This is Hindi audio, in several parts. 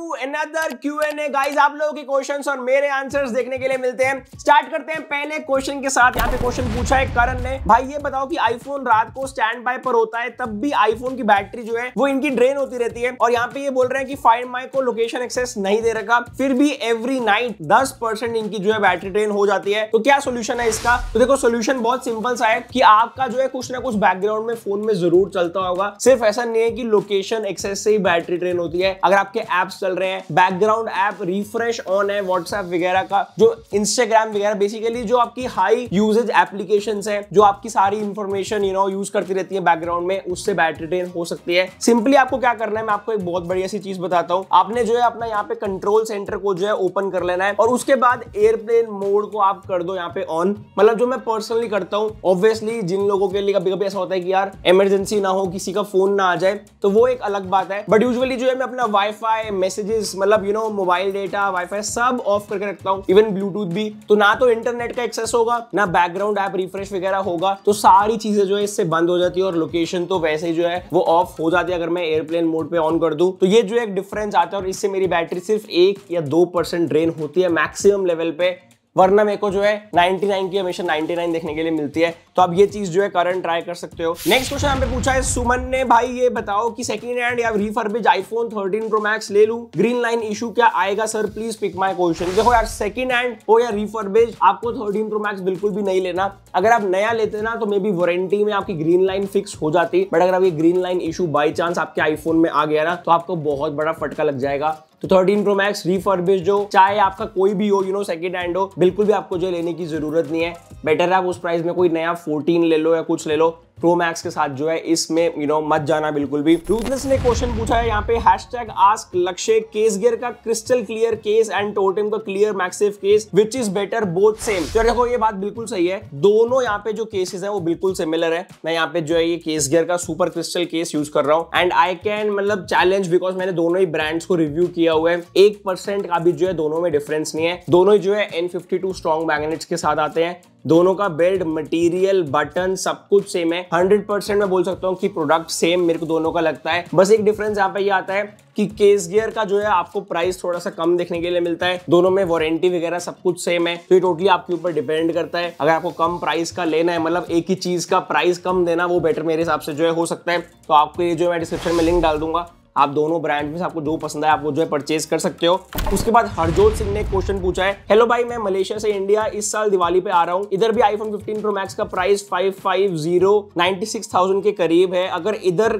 to another Q N A guys आप लोगों के क्वेश्चन और मेरे आंसर देखने के लिए मिलते हैं स्टार्ट करते हैं पहले क्वेश्चन के साथ यहाँ पे क्वेश्चन पूछा है करण ने भाई ये बताओ कि आईफोन रात को स्टैंड बाय पर होता है तब भी आईफोन की बैटरी जो है वो इनकी ड्रेन होती रहती है और यहाँ पे ये बोल रहे हैं कि फाइंड माई को लोकेशन एक्सेस नहीं दे रखा फिर भी एवरी नाइट दस परसेंट इनकी जो है बैटरी ड्रेन हो जाती है तो क्या सोल्यूशन है इसका तो देखो सोल्यूशन बहुत सिंपल सा है कि आपका जो है कुछ ना कुछ बैकग्राउंड में फोन में जरूर चलता होगा सिर्फ ऐसा नहीं है कि लोकेशन एक्सेस से ही बैटरी ड्रेन होती है अगर आपके एप्स चल रहे हैं बैकग्राउंड ऐप रिफ्रेश ऑन है व्हाट्सएप वगैरह का जो इंस्टाग्राम वगैरह बेसिकली जो आपकी हाई यूजेज एप्लीकेशन है जो आपकी सारी इन्फॉर्मेशन यू नो यूज करती रहती है बैकग्राउंड में उससे बैटरी ड्रेन हो सकती है सिंपली आपको क्या करना है मैं आपको एक बहुत बढ़िया सी चीज बताता हूँ आपने जो है अपना यहाँ पे कंट्रोल सेंटर को जो है ओपन कर लेना है और उसके बाद एयरप्लेन मोड को आप कर दो यहाँ पे ऑन मतलब जो मैं पर्सनली करता हूँ ऑब्वियसली जिन लोगों के लिए कभी कभी ऐसा होता है कि यार इमरजेंसी ना हो किसी का फोन ना आ जाए तो वो एक अलग बात है बट यूजली जो है मैं अपना वाईफाई मैसेज मैसेजेस मतलब you know mobile data WiFi सब ऑफ करके रखता हूँ इवन ब्लूटूथ भी तो ना तो इंटरनेट का एक्सेस होगा ना बैकग्राउंड ऐप रिफ्रेश वगैरह होगा तो सारी चीजें जो है इससे बंद हो जाती है और लोकेशन तो वैसे ही जो है वो ऑफ हो जाती है अगर मैं एयरप्लेन मोड पे ऑन कर दू तो ये जो एक डिफरेंस आता है और इससे मेरी बैटरी सिर्फ एक या दो परसेंट ड्रेन होती है मैक्सिमम लेवल पे वरना मेरे को जो है 99 की हमेशा 99 देखने के लिए मिलती है तो आप ये चीज जो है करंट ट्राई कर सकते हो नेक्स्ट क्वेश्चन हमें पूछा है सुमन ने भाई ये बताओ कि सेकंड हैंड या रिफर्बिज आईफोन 13 प्रो मैक्स ले लू ग्रीन लाइन इशू क्या आएगा sir please pick my question देखो यार सेकंड हैंड हो या रिफर्बिज आपको थर्टीन प्रो मैक्स बिल्कुल भी नहीं लेना अगर आप नया लेते ना तो मे बी वारंटी में आपकी ग्रीन लाइन फिक्स हो जाती बट अगर आप ये green line issue by chance आपके आईफोन में आ गया ना तो आपको बहुत बड़ा फटका लग जाएगा तो 13 प्रो मैक्स रिफर्बिश जो चाहे आपका कोई भी हो यू नो सेकंड हैंड हो बिल्कुल भी आपको जो लेने की जरूरत नहीं है बेटर है आप उस प्राइस में कोई नया फोर्टीन ले लो या कुछ ले लो प्रो मैक्स के साथ जो है इसमें यू नो मत जाना बिल्कुल भी रूथलेस ने क्वेश्चन पूछा है यहाँ पे hash tag ask Lakshya case gear का crystal clear case and Totem का clear massive case which is better both same तो देखो ये बात बिल्कुल सही है दोनों यहाँ पे जो केसेस हैं वो बिल्कुल सिमिलर है मैं यहाँ पे जो है ये केस गियर का सुपर क्रिस्टल केस यूज कर रहा हूँ एंड आई कैन मतलब चैलेंज बिकॉज मैंने दोनों ही ब्रांड्स को रिव्यू किया हुआ है एक परसेंट का भी जो है दोनों में डिफरेंस नहीं है दोनों ही जो है N fifty two strong magnets के साथ आते हैं दोनों का बेल्ट मटेरियल बटन सब कुछ सेम है हंड्रेड परसेंट मैं बोल सकता हूँ कि प्रोडक्ट सेम मेरे को दोनों का लगता है बस एक डिफरेंस यहाँ पे ये आता है कि केस गियर का जो है आपको प्राइस थोड़ा सा कम देखने के लिए मिलता है दोनों में वारंटी वगैरह सब कुछ सेम है तो ये टोटली आपके ऊपर डिपेंड करता है अगर आपको कम प्राइस का लेना है मतलब एक ही चीज का प्राइस कम देना वो बेटर मेरे हिसाब से जो है हो सकता है तो आपको ये जो मैं डिस्क्रिप्शन में लिंक डाल दूंगा आप दोनों ब्रांड में से आपको जो पसंद है आप वो जो है परचेज कर सकते हो उसके बाद हरजोत सिंह ने क्वेश्चन पूछा है हेलो भाई मैं मलेशिया से इंडिया इस साल दिवाली पे आ रहा हूँ इधर भी आईफोन 15 प्रो मैक्स का प्राइस 55096000 के करीब है अगर इधर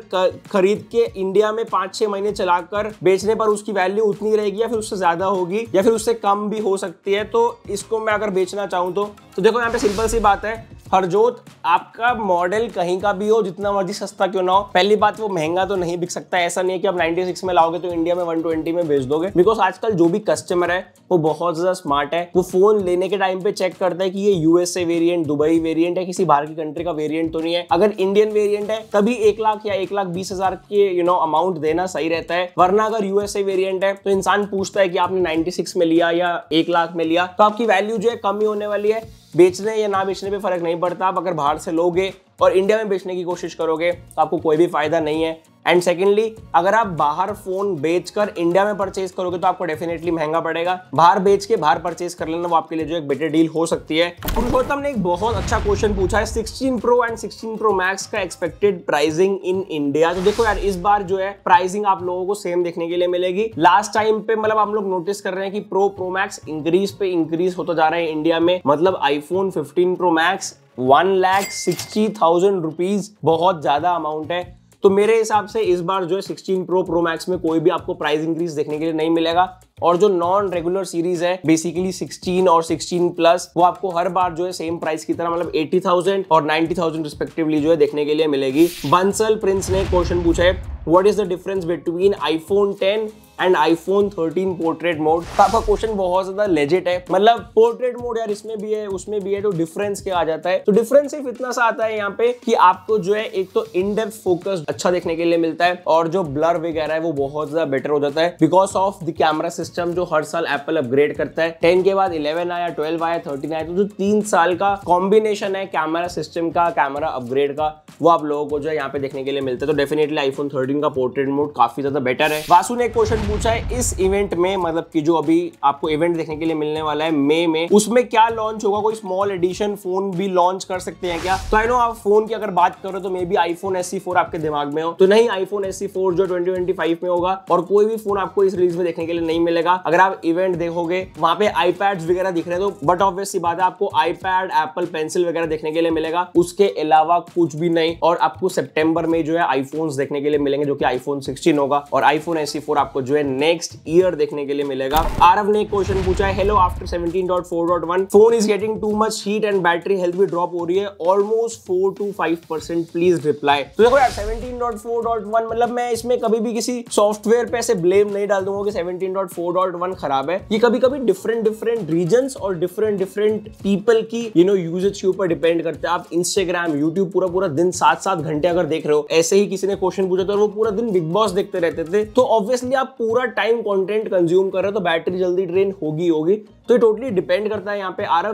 खरीद के इंडिया में पांच छह महीने चलाकर बेचने पर उसकी वैल्यू उतनी रहेगी या फिर उससे ज्यादा होगी या फिर उससे कम भी हो सकती है तो इसको मैं अगर बेचना चाहूँ तो, तो देखो यहाँ पे सिंपल सी बात है हरजोत आपका मॉडल कहीं का भी हो जितना मर्जी सस्ता क्यों ना हो पहली बात वो महंगा तो नहीं बिक सकता ऐसा नहीं है कि आप 96 में लाओगे तो इंडिया में 120 में भेज दोगे बिकॉज आजकल जो भी कस्टमर है वो बहुत ज्यादा स्मार्ट है वो फोन लेने के टाइम पे चेक करता है कि ये यूएसए वेरियंट दुबई वेरियंट है किसी बाहर की कंट्री का वेरियंट तो नहीं है अगर इंडियन वेरियंट है तभी एक लाख या एक लाख बीस हजार के यू नो अमाउंट देना सही रहता है वरना अगर यूएसए वेरियंट है तो इंसान पूछता है कि आपने नाइनटी में लिया या एक लाख में लिया तो आपकी वैल्यू जो है कम ही होने वाली है बेचने या ना बेचने पे फ़र्क नहीं पड़ता आप अगर बाहर से लोगे और इंडिया में बेचने की कोशिश करोगे तो आपको कोई भी फायदा नहीं है एंड सेकेंडली अगर आप बाहर फोन बेचकर इंडिया में परचेज करोगे तो आपको डेफिनेटली महंगा पड़ेगा बाहर बेच के बाहर परचेज कर लेना वो आपके लिए जो एक बेटर डील हो सकती है पुरुषोत्तम ने एक बहुत अच्छा क्वेश्चन पूछा है 16 प्रो एंड 16 प्रो मैक्स का एक्सपेक्टेड प्राइसिंग इन इंडिया तो देखो यार इस बार जो है प्राइसिंग आप लोगों को सेम देखने के लिए मिलेगी लास्ट टाइम पे मतलब हम लोग नोटिस कर रहे हैं कि प्रो प्रो मैक्स इंक्रीज पे इंक्रीज होता जा रहा है इंडिया में मतलब iPhone fifteen pro max one lakh sixty thousand rupees बहुत ज्यादा अमाउंट है तो मेरे हिसाब से इस बार जो है 16 प्रो प्रो मैक्स में कोई भी आपको प्राइस इंक्रीज देखने के लिए नहीं मिलेगा और जो नॉन रेगुलर सीरीज है बेसिकली 16 और 16 प्लस वो आपको हर बार जो है सेम प्राइस की तरह मतलब 80,000 और 90,000 रिस्पेक्टिवली जो है देखने के लिए मिलेगी बंसल प्रिंस ने क्वेश्चन पूछा है what is the difference between iPhone 10 and iPhone 13 portrait mode आपका क्वेश्चन बहुत ज्यादा लेजिट है मतलब पोर्ट्रेट मोड यार इसमें भी है उसमें भी है तो डिफरेंस क्या आ जाता है तो डिफरेंस सिर्फ इतना सा आता है यहाँ पे कि आपको जो है एक तो इन डेप्थ फोकस अच्छा देखने के लिए मिलता है और जो ब्लर वगैरह है वो बहुत ज्यादा बेटर हो जाता है because of the camera system जो हर साल एप्पल अपग्रेड करता है टेन के बाद इलेवन आया ट्वेल्व आया थर्टीन आया तो जो तीन साल का कॉम्बिनेशन है कैमरा सिस्टम का कैमरा अपग्रेड का वो आप लोगों को जो है यहाँ पे देखने के लिए मिलता है तो डेफिनेटली आईफोन थर्टीन का पोर्ट्रेट मोड काफी ज्यादा बेटर है वासु ने एक क्वेश्चन पूछा है इस इवेंट में मतलब कि जो अभी आपको इवेंट देखने के लिए मिलने वाला है मई में उसमें क्या लॉन्च होगा कोई स्मॉल एडिशन फोन भी लॉन्च कर सकते हैं क्या तो आई नो आप फोन की अगर बात करो तो मे बी आईफोन एस आपके दिमाग में हो तो नहीं आईफोन एस e जो ट्वेंटी में होगा और कोई भी फोन आपको इस रिलीज में देखने के लिए नहीं मिलेगा अगर आप इवेंट देखोगे वहां पे आईपैड वगैरह दिख रहे तो बट ऑब्वियस बात है आपको आईपैड एप्पल पेंसिल वगैरह देखने के लिए मिलेगा उसके अलावा कुछ भी नहीं और आपको सितंबर में जो है आईफोन्स देखने के लिए मिलेंगे जो कि आईफोन 16 होगा और आईफोन एस e आपको जो है हमें नेक्स्ट ईयर देखने के लिए मिलेगा आरव ने क्वेश्चन पूछा है hello after 17.4.1 phone is getting too much heat and battery health भी ड्रॉप हो रही है almost 4 to 5 percent please reply तो देखो यार 17.4.1 मतलब मैं इसमें कभी भी किसी सॉफ्टवेयर पे ऐसे ब्लेम नहीं डाल दूंगा कि 17.4.1 खराब है ये कभी कभी डिफरेंट डिफरेंट रीजन और डिफरेंट डिफरेंट पीपल की यू नो यूजेज के ऊपर डिपेंड करते हैं आप इंस्टाग्राम यूट्यूब पूरा पूरा दिन सात सात घंटे अगर देख रहे हो ऐसे ही किसी ने क्वेश्चन पूछा था और वो पूरा दिन बिग बॉस देखते रहते थे तो ऑब्वियसली आप पूरा टाइम कंटेंट कंज्यूम कर रहे हो तो बैटरी जल्दी ड्रेन होगी होगी तो ये टोटली डिपेंड करता है यहाँ पे आर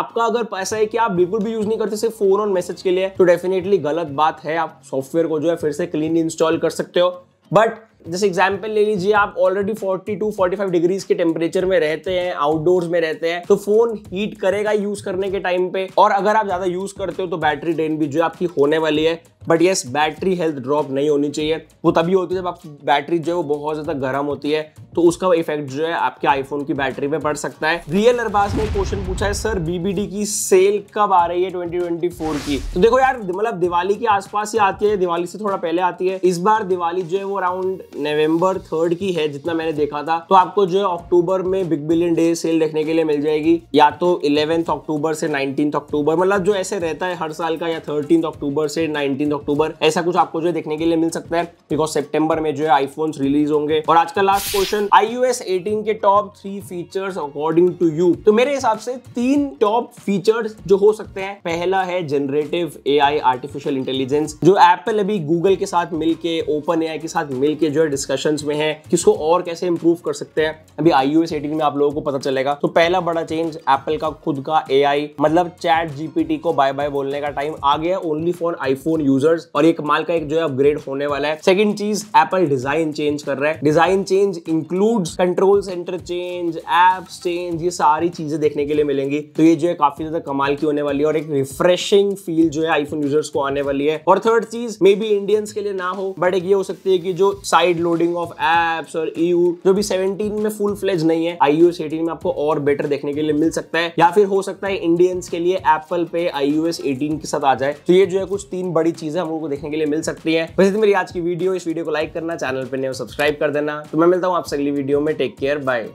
आपका अगर पैसा है कि आप बिल्कुल भी यूज नहीं करते सिर्फ फोन और मैसेज के लिए तो डेफिनेटली गलत बात है आप सॉफ्टवेयर को जो है फिर से क्लीन इंस्टॉल कर सकते हो बट जैसे एग्जाम्पल ले लीजिए आप ऑलरेडी 42 45 डिग्रीज के टेम्परेचर में रहते हैं आउटडोर्स में रहते हैं तो फोन हीट करेगा यूज करने के टाइम पे और अगर आप ज्यादा यूज करते हो तो बैटरी ड्रेन भी जो आपकी होने वाली है but yes battery health drop नहीं होनी चाहिए वो तभी होती है जब आपकी बैटरी जो है वो बहुत ज़्यादा गर्म होती है तो उसका इफेक्ट जो है आपके आईफोन की बैटरी में पड़ सकता है रियल अरबाज ने क्वेश्चन पूछा है सर बीबीडी की सेल कब आ रही है 2024 की तो देखो यार मतलब दिवाली के आसपास ही आती है दिवाली से थोड़ा पहले आती है इस बार दिवाली जो है वो अराउंड नवंबर थर्ड की है जितना मैंने देखा था तो आपको जो है अक्टूबर में बिग बिलियन डे सेल देखने के लिए मिल जाएगी या तो इलेवेंथ अक्टूबर से नाइनटीन अक्टूबर मतलब जो ऐसे रहता है हर साल का या थर्टीन अक्टूबर से नाइनटीन अक्टूबर ऐसा कुछ आपको जो देखने के लिए मिल सकता है बिकॉज सेप्टेम्बर में जो है आईफोन रिलीज होंगे और आज का last question I O S eighteen के top three features according to you तो मेरे हिसाब से तीन टॉप फीचर्स जो हो सकते हैं पहला है generative A I artificial intelligence जो एप्पल अभी गूगल के साथ मिलकर ओपन ए आई के साथ मिलकर जो है डिस्कशन में है किसको और कैसे इंप्रूव कर सकते हैं अभी आई यू एस एटीन में आप लोगों को पता चलेगा तो पहला बड़ा चेंज एप्पल का खुद का ए आई मतलब चैट जीपीटी को बाय बाय बोलने का टाइम आ गया only for iPhone use users और एक माल का एक जो है अपग्रेड होने वाला है सेकंड चीज एप्पल डिजाइन चेंज कर रहा है design change includes control centre change apps change ये सारी चीजें देखने के लिए मिलेंगी तो ये जो है काफी ज्यादा कमाल की होने वाली है और एक रिफ्रेशिंग फील जो है आईफोन यूजर्स को आने वाली है और थर्ड चीज मे बी इंडियंस के लिए ना हो बट एक ये हो सकती है कि जो साइड लोडिंग ऑफ एप्स और ईयू जो भी 17 में फुल फ्लेज नहीं है आईयूएस एटीन में आपको और बेटर देखने के लिए मिल सकता है या फिर हो सकता है इंडियंस के लिए एप्पल पे एस एटीन के साथ आ जाए तो ये जो है कुछ तीन बड़ी चीज चीज़ें हम लोग देखने के लिए मिल सकती है वैसे तो मेरी आज की वीडियो इस वीडियो को लाइक करना चैनल पर नहीं सब्सक्राइब कर देना तो मैं मिलता हूँ आपसे अगली वीडियो में टेक केयर बाय